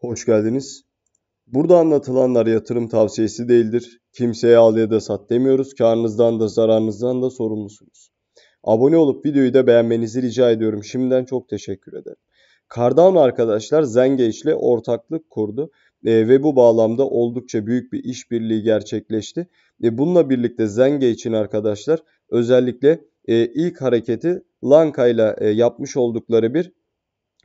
Hoş geldiniz. Burada anlatılanlar yatırım tavsiyesi değildir. Kimseye al ya da sat demiyoruz. Karnınızdan da zararınızdan da sorumlusunuz. Abone olup videoyu da beğenmenizi rica ediyorum. Şimdiden çok teşekkür ederim. Cardano arkadaşlar Zengeç ile ortaklık kurdu e, ve bu bağlamda oldukça büyük bir işbirliği gerçekleşti. E, bununla birlikte Zenge için arkadaşlar özellikle e, ilk hareketi Lanka ile e, yapmış oldukları bir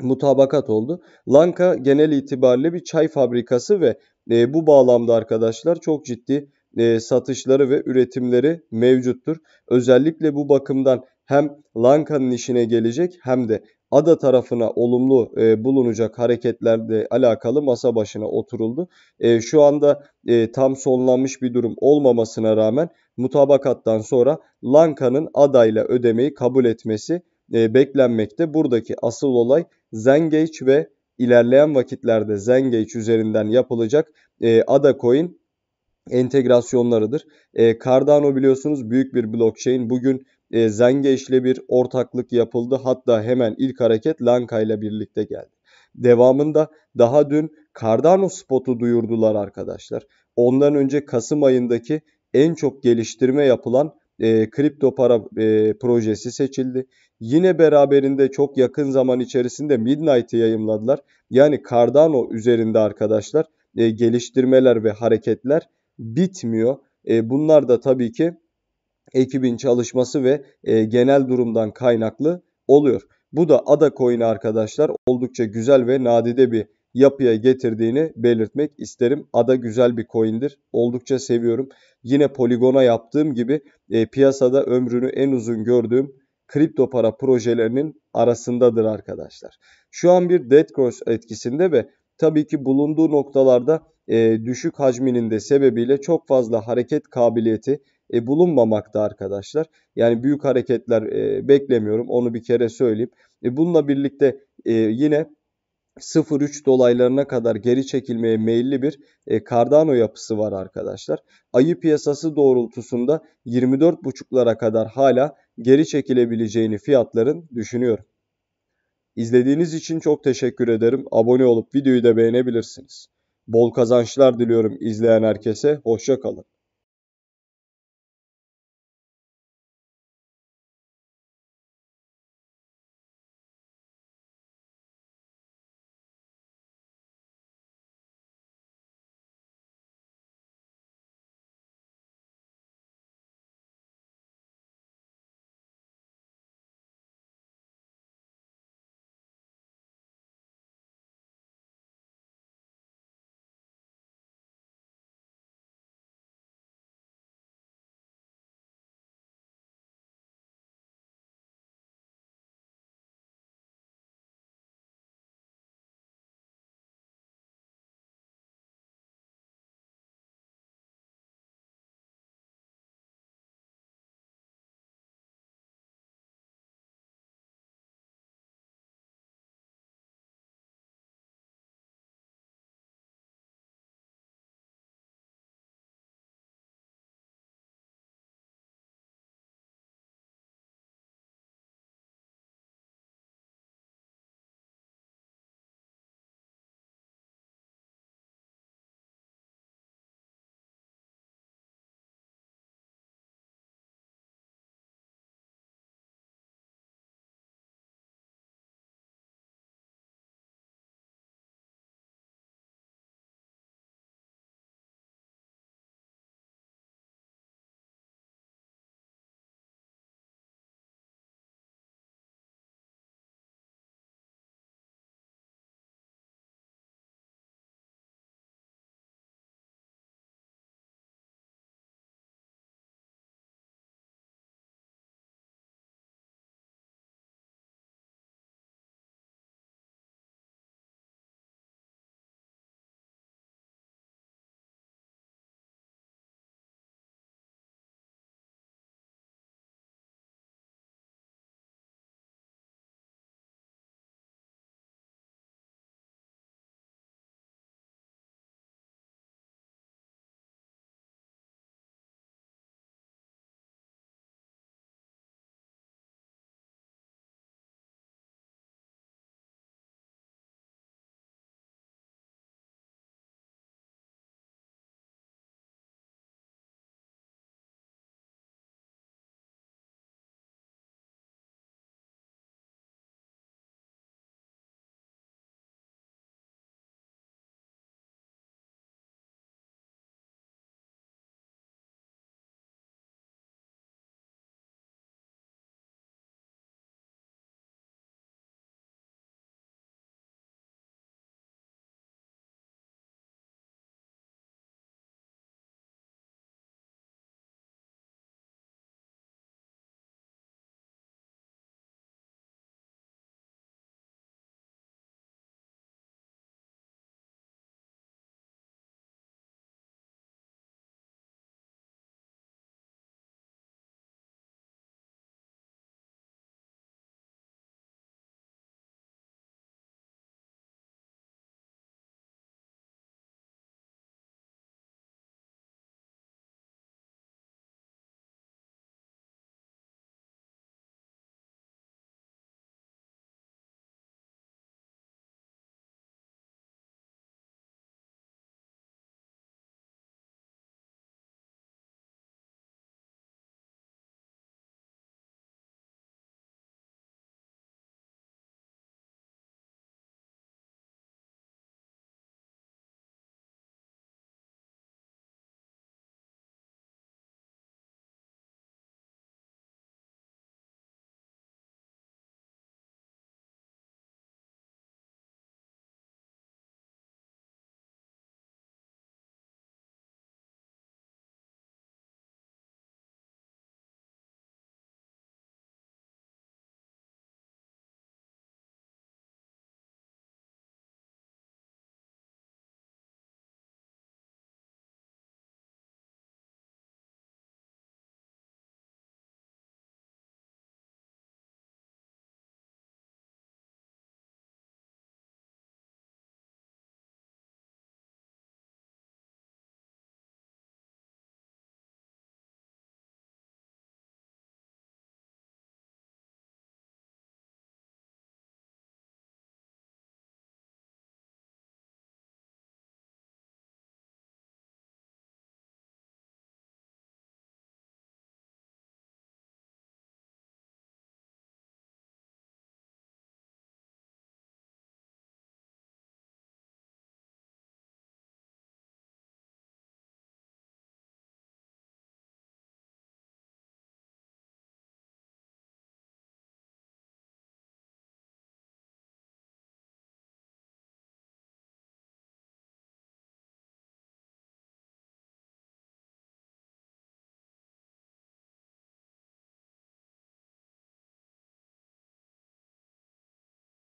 mutabakat oldu. Lanka genel itibariyle bir çay fabrikası ve e, bu bağlamda arkadaşlar çok ciddi e, satışları ve üretimleri mevcuttur. Özellikle bu bakımdan hem Lanka'nın işine gelecek hem de ada tarafına olumlu e, bulunacak hareketlerde alakalı masa başına oturuldu. E, şu anda e, tam sonlanmış bir durum olmamasına rağmen mutabakattan sonra Lanka'nın adayla ödemeyi kabul etmesi e, beklenmekte. Buradaki asıl olay Zengage ve ilerleyen vakitlerde Zengage üzerinden yapılacak e, ADA coin entegrasyonlarıdır. E, Cardano biliyorsunuz büyük bir blockchain. Bugün e, Zengage ile bir ortaklık yapıldı. Hatta hemen ilk hareket Lanka ile birlikte geldi. Devamında daha dün Cardano Spot'u duyurdular arkadaşlar. Ondan önce Kasım ayındaki en çok geliştirme yapılan e, kripto para e, projesi seçildi. Yine beraberinde çok yakın zaman içerisinde Midnight'ı yayımladılar. Yani Cardano üzerinde arkadaşlar e, geliştirmeler ve hareketler bitmiyor. E, bunlar da tabii ki ekibin çalışması ve e, genel durumdan kaynaklı oluyor. Bu da ada coin'i arkadaşlar oldukça güzel ve nadide bir yapıya getirdiğini belirtmek isterim. Ada güzel bir coin'dir. Oldukça seviyorum. Yine poligona yaptığım gibi e, piyasada ömrünü en uzun gördüğüm kripto para projelerinin arasındadır arkadaşlar. Şu an bir dead cross etkisinde ve tabii ki bulunduğu noktalarda e, düşük hacminin de sebebiyle çok fazla hareket kabiliyeti e, bulunmamakta arkadaşlar. Yani büyük hareketler e, beklemiyorum onu bir kere söyleyeyim. E, bununla birlikte e, yine 0.3 dolaylarına kadar geri çekilmeye meyilli bir e, Cardano yapısı var arkadaşlar. Ayı piyasası doğrultusunda 24.5'lara kadar hala geri çekilebileceğini fiyatların düşünüyorum. İzlediğiniz için çok teşekkür ederim. Abone olup videoyu da beğenebilirsiniz. Bol kazançlar diliyorum izleyen herkese. Hoşça kalın.